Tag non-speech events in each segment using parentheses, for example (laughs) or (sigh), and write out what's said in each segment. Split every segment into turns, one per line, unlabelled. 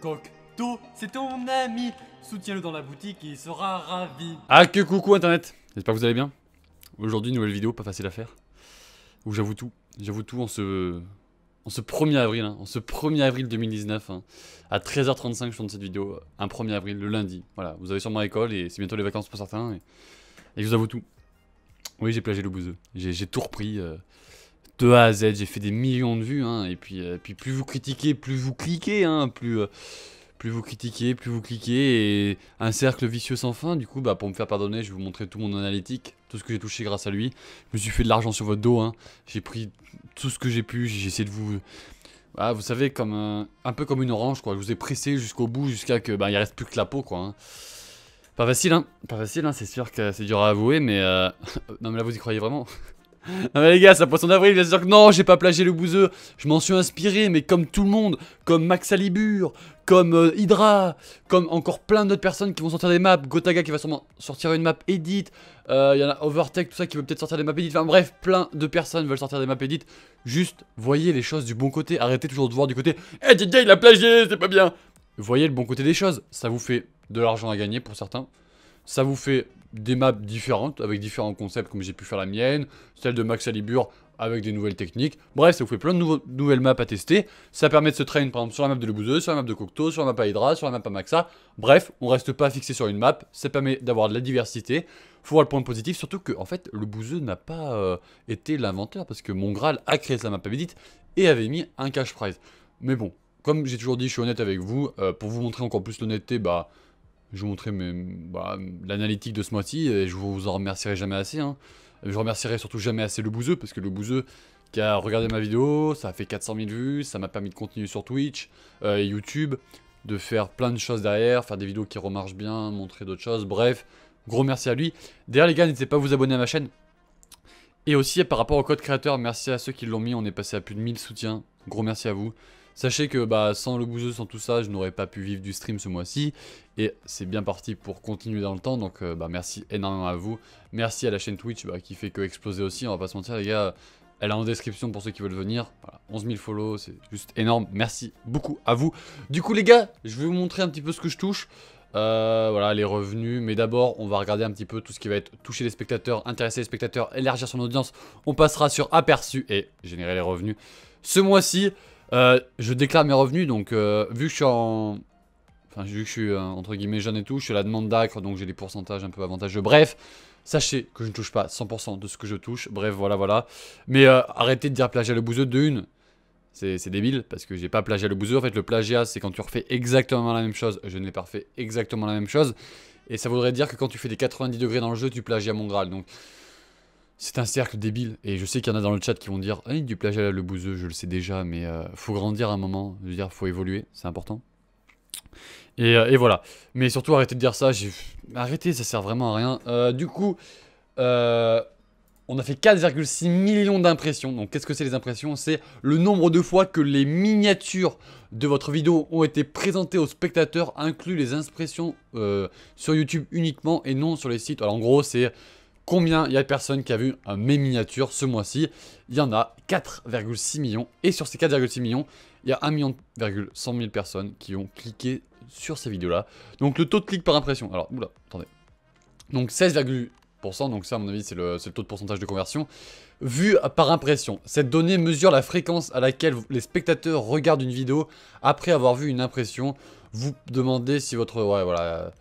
Cocteau, c'est ton ami. Soutiens-le dans la boutique et il sera ravi. Ah que coucou internet. J'espère que vous allez bien. Aujourd'hui, nouvelle vidéo, pas facile à faire. Où j'avoue tout. J'avoue tout en ce... En ce 1er avril, hein. en ce 1er avril 2019, hein. à 13h35 je tourne cette vidéo, euh, un 1er avril, le lundi. Voilà, vous avez sûrement école et c'est bientôt les vacances pour certains. Et, je vous avoue tout. Oui, j'ai plagié le bouseux. J'ai tout repris. Euh, de A à Z. J'ai fait des millions de vues, hein, et puis, euh, puis plus vous critiquez, plus vous cliquez, hein, plus, euh, plus vous critiquez, plus vous cliquez, et un cercle vicieux sans fin. Du coup, bah, pour me faire pardonner, je vais vous montrer tout mon analytique, tout ce que j'ai touché grâce à lui. Je me suis fait de l'argent sur votre dos, hein. j'ai pris tout ce que j'ai pu, j'ai essayé de vous... Ah, vous savez, comme un, peu comme une orange, quoi. Je vous ai pressé jusqu'au bout, jusqu'à que, bah, il reste plus que la peau, quoi. Hein. Pas facile, hein Pas facile, hein, c'est sûr que c'est dur à avouer, mais... Euh, (laughs) non, mais là, vous y croyez vraiment non mais les gars, ça poisson d'avril, se dire que non, j'ai pas plagié le bouseux. Je m'en suis inspiré, mais comme tout le monde, comme Max Alibur, comme euh, Hydra, comme encore plein d'autres personnes qui vont sortir des maps. Gotaga qui va sûrement sortir une map edit. Euh, il y en a Overtech, tout ça, qui veut peut-être sortir des maps edit. Enfin bref, plein de personnes veulent sortir des maps edit. Juste, voyez les choses du bon côté. Arrêtez toujours de voir du côté « Eh, hey, DJ, il a plagié, c'est pas bien !» Voyez le bon côté des choses. Ça vous fait de l'argent à gagner pour certains. Ça vous fait des maps différentes, avec différents concepts comme j'ai pu faire la mienne, celle de Max Alibur avec des nouvelles techniques. Bref, ça vous fait plein de, nouvelles maps à tester. Ça permet de se traîner par exemple sur la map de Lebouzeux, sur la map de Cocteau, sur la map à Hydra, sur la map à Maxa. Bref, on reste pas fixé sur une map, ça permet d'avoir de la diversité. Faut voir le point positif, surtout que en fait le Bouzeux n'a pas euh, été l'inventeur parce que mon Graal a créé sa map Médite et avait mis un cash prize. Mais bon, comme j'ai toujours dit, je suis honnête avec vous, euh, pour vous montrer encore plus l'honnêteté, bah je vous montrer bah, l'analytique de ce mois-ci et je vous en remercierai jamais assez. Hein. Je remercierai surtout jamais assez le Bouzeux. parce que le Bouzeux qui a regardé ma vidéo, ça a fait 400 000 vues, ça m'a permis de continuer sur Twitch euh, et YouTube, de faire plein de choses derrière, faire des vidéos qui remarchent bien, montrer d'autres choses, bref, gros merci à lui. Derrière les gars, n'hésitez pas à vous abonner à ma chaîne. Et aussi par rapport au code créateur, merci à ceux qui l'ont mis, on est passé à plus de 1000 soutiens, gros merci à vous. Sachez que bah, sans le bouseux, sans tout ça, je n'aurais pas pu vivre du stream ce mois-ci. Et c'est bien parti pour continuer dans le temps. Donc euh, bah, merci énormément à vous. Merci à la chaîne Twitch bah, qui fait que exploser aussi. On va pas se mentir les gars. Elle est en description pour ceux qui veulent venir. 11 000 follow, c'est juste énorme. Merci beaucoup à vous. Du coup les gars, je vais vous montrer un petit peu ce que je touche. Euh, voilà les revenus mais d'abord on va regarder un petit peu tout ce qui va être toucher les spectateurs, intéresser les spectateurs, élargir son audience on passera sur aperçu et générer les revenus ce mois-ci euh, je déclare mes revenus, donc euh, vu que je suis vu que euh, entre guillemets jeune et tout, je suis à la demande d'acre, donc j'ai des pourcentages un peu avantageux. Bref, sachez que je ne touche pas 100% de ce que je touche. Bref, voilà, voilà. Mais arrêtez de dire plagiat le bouseux de une. C'est débile, parce que j'ai pas plagiat le bouseux. En fait, le plagiat, c'est quand tu refais exactement la même chose. Je ne l'ai pas refait exactement la même chose. Et ça voudrait dire que quand tu fais des 90 degrés dans le jeu, tu plagies mon Graal. Donc, c'est un cercle débile. Et je sais qu'il y en a dans le chat qui vont dire hey, du plagiat le bouseux, je le sais déjà, mais euh, faut grandir un moment. Je veux dire, faut évoluer, c'est important. Et, euh, voilà. Mais surtout, arrêtez de dire ça. Arrêtez, ça sert vraiment à rien. Euh, du coup, on a fait 4,6 millions d'impressions. Donc, qu'est-ce que c'est les impressions C'est le nombre de fois que les miniatures de votre vidéo ont été présentées aux spectateurs, inclus les impressions sur YouTube uniquement et non sur les sites. Alors, en gros, c'est Combien il y a de personnes qui a vu mes miniatures ce mois-ci Il y en a 4,6 millions. Et sur ces 4,6 millions, il y a 1 million 100 personnes qui ont cliqué sur ces vidéos-là. Donc le taux de clic par impression. Alors, oula, attendez. Donc 16,8%, donc ça à mon avis c'est le, le taux de pourcentage de conversion vu par impression. Cette donnée mesure la fréquence à laquelle les spectateurs regardent une vidéo après avoir vu une impression. Vous demandez si votre... Ouais, voilà.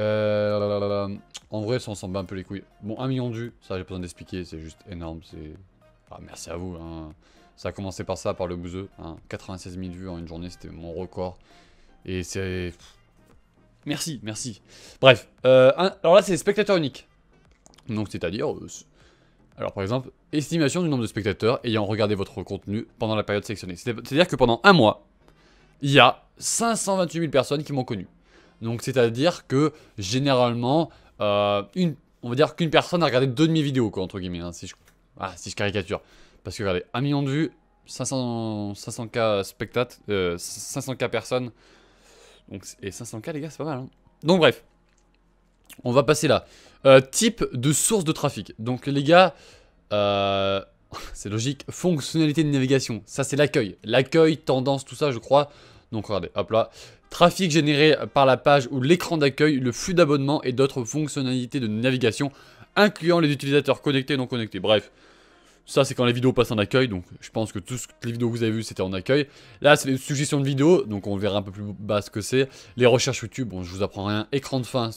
Euh, en vrai, ça, s'en bat un peu les couilles. Bon, un million de vues, ça, j'ai besoin d'expliquer, c'est juste énorme. C'est. Ah, merci à vous. Hein. Ça a commencé par ça, par le bouseux. 96 hein. 000 vues en une journée, c'était mon record. Et c'est. Merci, merci. Bref, euh, alors là, c'est spectateur unique. Donc, c'est-à-dire. Euh, alors, par exemple, estimation du nombre de spectateurs ayant regardé votre contenu pendant la période sélectionnée. C'est-à-dire que pendant un mois, il y a 528 000 personnes qui m'ont connu. Donc c'est-à-dire que généralement, euh, une, on va dire qu'une personne a regardé deux demi mes vidéos, quoi, entre guillemets, hein, si, je, ah, si caricature. Parce que regardez, 1 million de vues, 500, 500K spectateurs, 500K personnes. Donc, et 500K les gars, c'est pas mal. Hein. Donc bref, on va passer là. Euh, type de source de trafic. Donc les gars, euh, (laughs) c'est logique, fonctionnalité de navigation. Ça c'est l'accueil. L'accueil, tendance, tout ça je crois. Donc regardez, hop là. Trafic généré par la page ou l'écran d'accueil, le flux d'abonnement et d'autres fonctionnalités de navigation, incluant les utilisateurs connectés et non connectés. Bref, ça, c'est quand les vidéos passent en accueil, donc je pense que toutes les vidéos que vous avez vues, c'était en accueil. Là, c'est les suggestions de vidéos, donc on verra un peu plus bas ce que c'est. Les recherches YouTube, bon, je vous apprends rien. Écran de fin,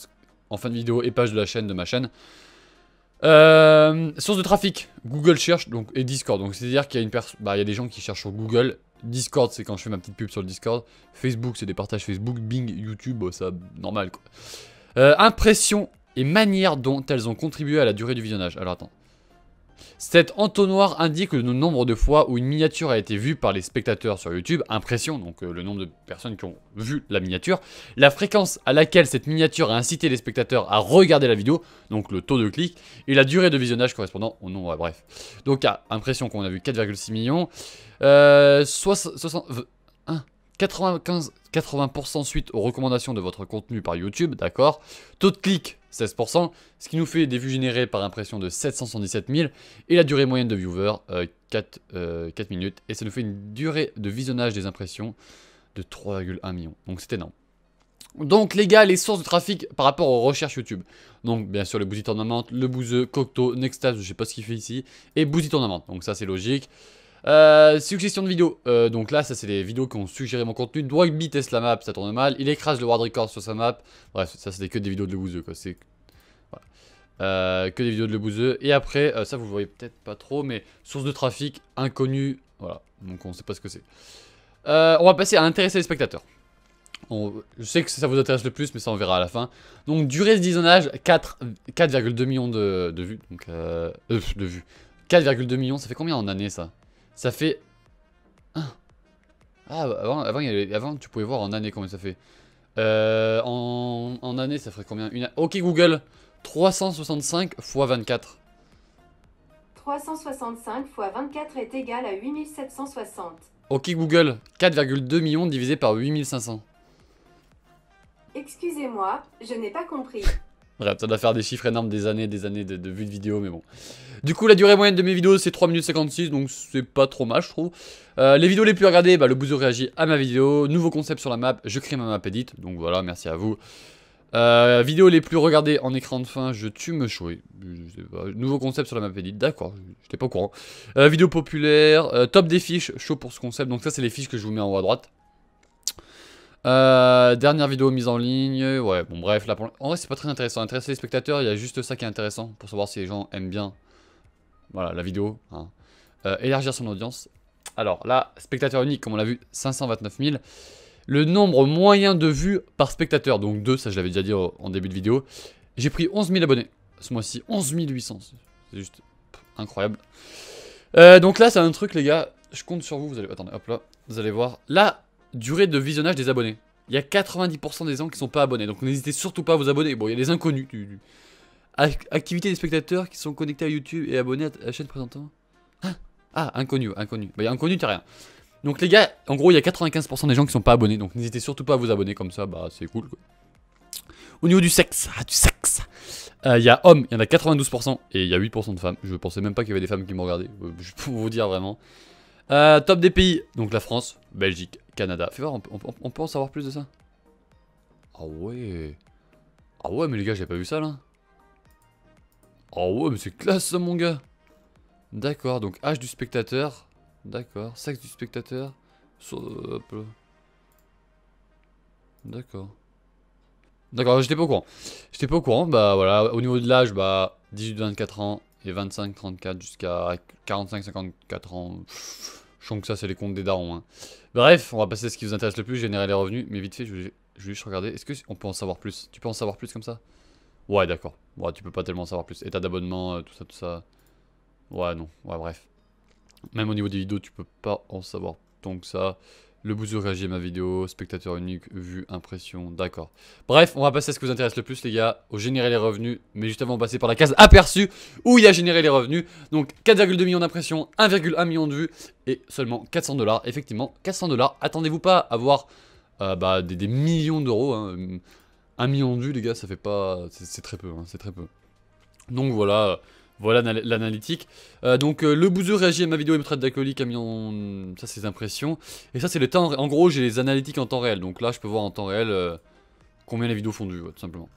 en fin de vidéo et page de la chaîne, de ma chaîne. Euh, source de trafic, Google cherche donc, et Discord. Donc c'est-à-dire qu'il y a une bah, y a des gens qui cherchent sur Google Discord, c'est quand je fais ma petite pub sur le Discord. Facebook, c'est des partages Facebook. Bing, YouTube, oh, ça, normal quoi. Euh, impression et manière dont elles ont contribué à la durée du visionnage. Alors attends, cet entonnoir indique le nombre de fois où une miniature a été vue par les spectateurs sur YouTube, impression, donc euh, le nombre de personnes qui ont vu la miniature, la fréquence à laquelle cette miniature a incité les spectateurs à regarder la vidéo, donc le taux de clic, et la durée de visionnage correspondant au nombre, ah, bref. Donc à ah, impression qu'on a vu 4,6 millions, euh, 60... 95, 80% suite aux recommandations de votre contenu par YouTube, d'accord Taux de clic, 16%, ce qui nous fait des vues générées par impression de 777 000 et la durée moyenne de viewer, 4, euh, euh, minutes. Et ça nous fait une durée de visionnage des impressions de 3,1 millions. Donc c'est énorme. Donc les gars, les sources de trafic par rapport aux recherches YouTube. Donc bien sûr le Bousy Tournament, le Bouzeux, Cocteau, Nextas, je sais pas ce qu'il fait ici, et Bousy Tournament. Donc ça c'est logique. Euh, suggestion de vidéo. Euh, donc là, ça, c'est des vidéos qui ont suggéré mon contenu. Drogby teste la map, ça tourne mal. Il écrase le world record sur sa map. Bref, ça, c'était que des vidéos de Lebouzeux, quoi. C'est. Euh, que des vidéos de le bouseux Et après, ça, vous voyez peut-être pas trop, mais source de trafic inconnue. Voilà. Donc, on sait pas ce que c'est. on va passer à intéresser les spectateurs. je sais que ça vous intéresse le plus, mais ça on verra à la fin. Donc durée de visionnage 4,2 millions de, vues. Donc de vues. 4,2 millions, ça fait combien en année ça ça fait... Ah, avant, avant, tu pouvais voir en année combien ça fait. Euh, en, année, ça ferait combien Une... Ok Google, 365 x 24. 365 x 24 est égal à 8760. Ok Google, 4,2 millions divisé par 8500. Excusez-moi, je n'ai pas compris. (laughs) Bref, ça doit faire des chiffres énormes des années des années de, de vues de vidéo, mais bon. Du coup, la durée moyenne de mes vidéos, c'est 3 minutes 56, donc c'est pas trop mal, je trouve. Euh, les vidéos les plus regardées, bah, le bouseau réagit à ma vidéo. Nouveau concept sur la map, je crée ma map edit. Donc voilà, merci à vous. Euh, vidéos les plus regardées en écran de fin, je tue me chouer. Nouveau concept sur la map edit, d'accord, j'étais pas au courant. Euh, vidéo populaire, euh, top des fiches, chaud pour ce concept. Donc ça, c'est les fiches que je vous mets en haut à droite. Euh, dernière vidéo mise en ligne. Ouais, bon, bref, là, pour... en vrai, c'est pas très intéressant. Intéresser les spectateurs, il y a juste ça qui est intéressant pour savoir si les gens aiment bien voilà, la vidéo. Hein. Euh, élargir son audience. Alors là, spectateur unique, comme on l'a vu, 529 000. Le nombre moyen de vues par spectateur, donc 2, ça je l'avais déjà dit en début de vidéo. J'ai pris 11 000 abonnés ce mois-ci, 11 800. C'est juste incroyable. Euh, donc là, c'est un truc, les gars. Je compte sur vous. Vous allez. Attendez, hop là. Vous allez voir. la durée de visionnage des abonnés. Il y a 90% des gens qui sont pas abonnés. Donc n'hésitez surtout pas à vous abonner. Bon, il y a les inconnus. Activité des spectateurs qui sont connectés à YouTube et abonnés à la chaîne présentant. ah, ah inconnu, inconnu. Bah, inconnu, t'as rien. Donc, les gars, en gros, il y a 95% des gens qui sont pas abonnés. Donc, n'hésitez surtout pas à vous abonner, comme ça, bah, c'est cool. Au niveau du sexe, ah, du sexe, euh, il y a hommes, il y en a 92% et il y a 8% de femmes. Je pensais même pas qu'il y avait des femmes qui me regardaient. Euh, Je peux vous dire vraiment. Euh, top des pays, donc la France, Belgique, Canada. Fais voir, on, peut en savoir plus de ça. Ah ouais. Ah ouais, mais les gars, j'ai pas vu ça là. Oh ouais, mais c'est classe ça, mon gars D'accord, donc âge du spectateur. D'accord, sexe du spectateur. D'accord. D'accord, j'étais pas au courant. J'étais pas au courant, bah voilà, au niveau de l'âge, bah 18-24 ans et 25-34 jusqu'à 45-54 ans. je sens que ça, c'est les comptes des darons. Hein. Bref, on va passer à ce qui vous intéresse le plus, générer les revenus. Mais vite fait, je je juste regarder. Est-ce qu'on peut en savoir plus Tu peux en savoir plus comme ça Ouais, d'accord. Ouais, tu peux pas tellement savoir plus. État d'abonnement, euh, tout ça, tout ça. Ouais, non. Ouais, bref. Même au niveau des vidéos, tu peux pas en savoir tant que ça. Le buzzer réagit à ma vidéo, spectateur unique, vue, impression, d'accord. Bref, on va passer à ce qui vous intéresse le plus les gars, au générer les revenus, mais juste avant on va passer par la case aperçu, où il y a généré les revenus. Donc 4,2 millions d'impressions, 1,1 million de vues, et seulement 400 dollars, effectivement, 400 dollars. Attendez-vous pas à avoir euh, bah, des, millions d'euros, hein. 1 million de les gars, ça fait pas... C'est très peu, hein, c'est très peu. Donc voilà, voilà l'analytique. Euh, donc euh, le bouseux réagit à ma vidéo et me traite d'alcoolique à Ça c'est les impressions. Et ça c'est le temps... En gros j'ai les analytiques en temps réel. Donc là je peux voir en temps réel euh, combien les vidéos font de tout simplement.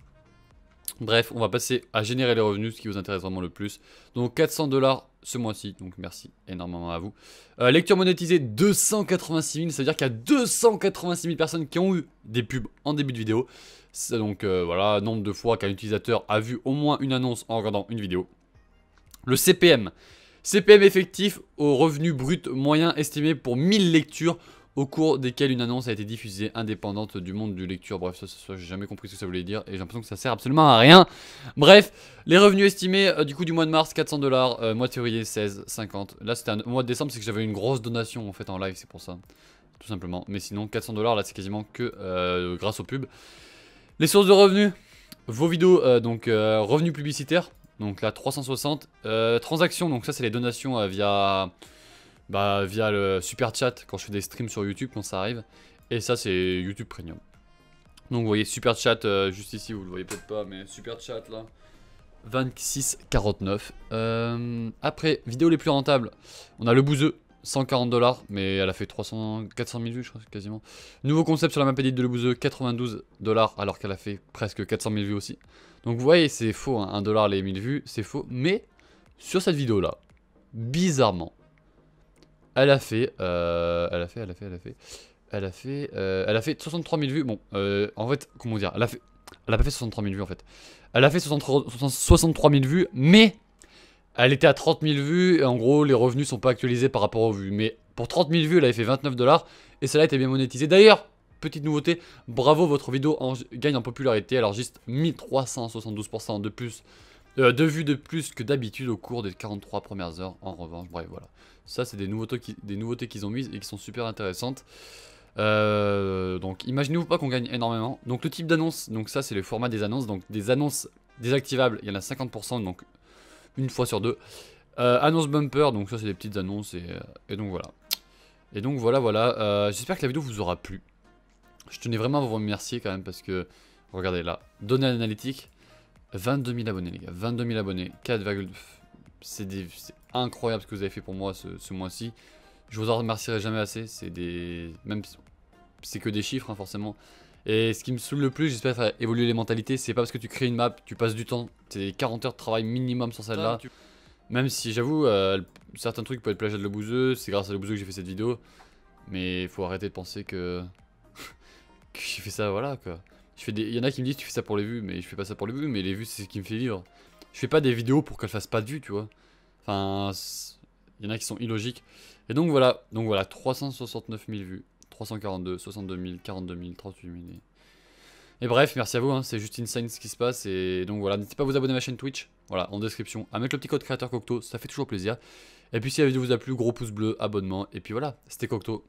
Bref, on va passer à générer les revenus, ce qui vous intéresse vraiment le plus. Donc 400 dollars ce mois-ci, donc merci énormément à vous. lecture monétisée 286 000, C'est à dire qu'il y a 286 000 personnes qui ont eu des pubs en début de vidéo. Donc euh, voilà, nombre de fois qu'un utilisateur a vu au moins une annonce en regardant une vidéo. Le CPM. CPM effectif au revenu brut moyen estimé pour 1000 lectures au cours desquelles une annonce a été diffusée indépendante du monde du lecture. Bref, ça, j'ai jamais compris ce que ça voulait dire et j'ai l'impression que ça sert absolument à rien. Bref, les revenus estimés euh, du coup du mois de mars 400 dollars, euh, mois de février 16 50. Là c'était un mois de décembre, c'est que j'avais une grosse donation en fait en live, c'est pour ça. Tout simplement. Mais sinon 400 dollars là c'est quasiment que grâce aux pubs. Les sources de revenus, vos vidéos, euh, donc euh, revenus publicitaires, donc là 360. Euh, transactions, donc ça c'est les donations via, bah, via le super chat quand je fais des streams sur YouTube quand ça arrive. Et ça c'est YouTube Premium. Donc vous voyez super chat juste ici, vous le voyez peut-être pas, mais super chat là. 26,49. après, vidéos les plus rentables, on a le bouseux, 140 dollars, mais elle a fait 300, 400 000 vues, je crois, quasiment. Nouveau concept sur la map de Lebouzeux, 92 dollars, alors qu'elle a fait presque 400 000 vues aussi. Donc vous voyez, c'est faux, 1 hein. dollar les 1000 vues, c'est faux. Mais sur cette vidéo-là, bizarrement, euh, elle a fait, elle a fait, elle a fait, elle a fait, euh, elle a fait, elle a fait 63 000 vues. Bon, euh, en fait, comment dire, elle a fait, elle a pas fait 63 000 vues en fait. Elle a fait 63 000 vues, mais elle était à 30 000 vues et en gros les revenus sont pas actualisés par rapport aux vues. Mais pour 30 000 vues, elle avait fait 29 dollars et cela là était bien monétisé D'ailleurs, petite nouveauté, bravo, votre vidéo gagne en popularité. Alors juste 1372% de plus euh, de vues de plus que d'habitude au cours des 43 premières heures. En revanche, bref, voilà. Ça, c'est des nouveautés qu'ils ont mises et qui sont super intéressantes. Euh, donc, imaginez-vous pas qu'on gagne énormément. Donc, le type d'annonce, donc ça, c'est le format des annonces. Donc, des annonces désactivables, il y en a 50%, donc une fois sur deux. Euh, annonce bumper, donc ça c'est des petites annonces et, euh, donc voilà. Et donc voilà, voilà. Euh, j'espère que la vidéo vous aura plu. Je tenais vraiment à vous remercier quand même parce que, regardez là, données analytiques, 22 000 abonnés les gars, 22 000 abonnés, 4,2... C'est incroyable ce que vous avez fait pour moi ce, mois-ci. Je vous en remercierai jamais assez, c'est des... Même c'est que des chiffres hein, forcément, et ce qui me saoule le plus, j'espère faire évoluer les mentalités, c'est pas parce que tu crées une map, tu passes du temps, c'est 40 heures de travail minimum sur celle-là. Ah, Même si j'avoue, euh, certains trucs peuvent être plagiat de le c'est grâce à le bouseux que j'ai fait cette vidéo. Mais il faut arrêter de penser que, (laughs) que j'ai fait ça, voilà quoi. Il y en a qui me disent tu fais ça pour les vues, mais je fais pas ça pour les vues, mais les vues c'est ce qui me fait vivre. Je fais pas des vidéos pour qu'elles fassent pas de vues, tu vois. Enfin, il y en a qui sont illogiques. Et donc voilà, donc voilà, 369 000 vues. 342, 62 000, 42 000, 38 000. Et, bref, merci à vous, hein, c'est juste insane ce qui se passe. Et donc voilà, n'hésitez pas à vous abonner à ma chaîne Twitch, voilà, en description, à mettre le petit code créateur Cocteau, ça fait toujours plaisir. Et puis si la vidéo vous a plu, gros pouce bleu, abonnement, et puis voilà, c'était Cocteau.